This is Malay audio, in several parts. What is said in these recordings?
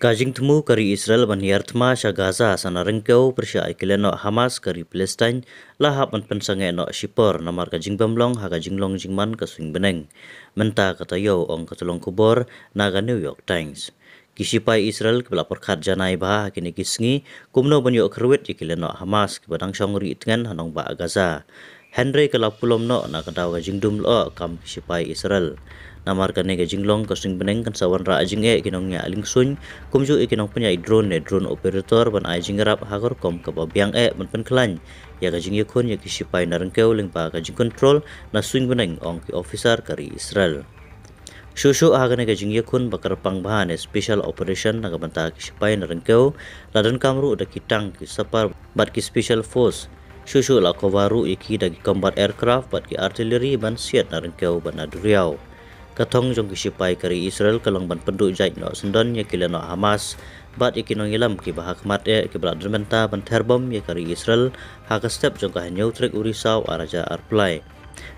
Kajing temu kari Israel menyertma sa Gaza sana narengkau persia ikile no Hamas kari Palestine lahap man pensange no Shipor namar kajing bemlong ha kajing long jingman ka beneng. Menta kata yo ong katulong kubor naga New York Times. Kisipai Israel kebelah perkat janai bahah ha kini kisngi kumno banyok kerwit ikile no Hamas kebadang syongri itengan hanong ba Gaza. Henry kelapulom no na kandawa jingdum lo kam kisipai Israel. Kisipai Israel namar kane ke jinglong ka sing beneng kan sawan ra ajing e kinong nya ling sun kumju ju ikinong punya drone ne drone operator ban ajing rap hagor kom ka ba biang e ban pen klan ya ka jing yakon ya ki sipai narang keu ling pa ka jing control na sun beneng ong ki officer kari israel Shushu agane ke jingye kun bakar pang bahane special operation naga banta ki sipai narang keu ladan kamru da kitang ki sapar bat ki special force Shushu la kovaru iki dagi combat aircraft bat ki artillery ban siat narang keu ban adriau. Katong jong kisi kari Israel kalang ban pendu jaik no sendon ya kila no Hamas. Bat ya kino ngilam ki bahak mat ya ki belak dermenta ban terbom ya kari Israel. Haka step jong kahan nyau uri saw araja arplai.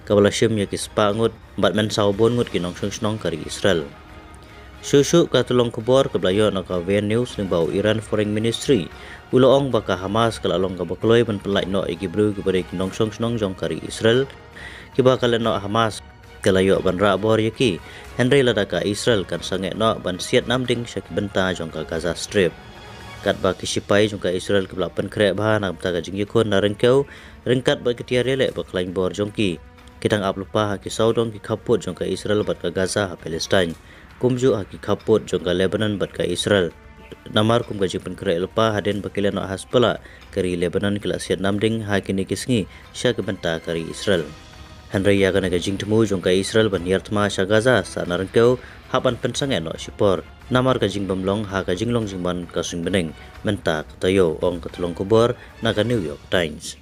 Kabala shim ya kispa ngut bat men saw bon ngut kinong sung senong kari Israel. Susu katulong kubor ke belayu nak kawen news ning bau Iran Foreign Ministry. Uloong baka Hamas kalalong ka bakloy ban pelai no igibru kibare kinong sung senong jong kari Israel. Kibakalan no Hamas kelayok ban rabor yaki Henry ladaka Israel kan sange no ban siat ding syaki benta jongka Gaza Strip kat ba sipai jongka Israel ke belapan krek bahan nak betaga jingi kon na rengkau rengkat ba ketia rele ba klaim bor jongki kitang ap lupa ha ki saudong ki kaput jongka Israel bat ka Gaza ha Palestine, kumju ha ki kaput jongka Lebanon bat ka Israel namar kum gaji pen krek lupa ha den bakile nok haspela kari Lebanon kila siat namding ha kini kisngi syak benta kari Israel Henry ya gana gajing temu jungka Israel ban yartma asa Gaza sa narangkeu hapan pensang eno sipor. Namar gajing bamlong ha gajing long jingban kasung beneng menta katayo ong katulong kubor naga New York Times.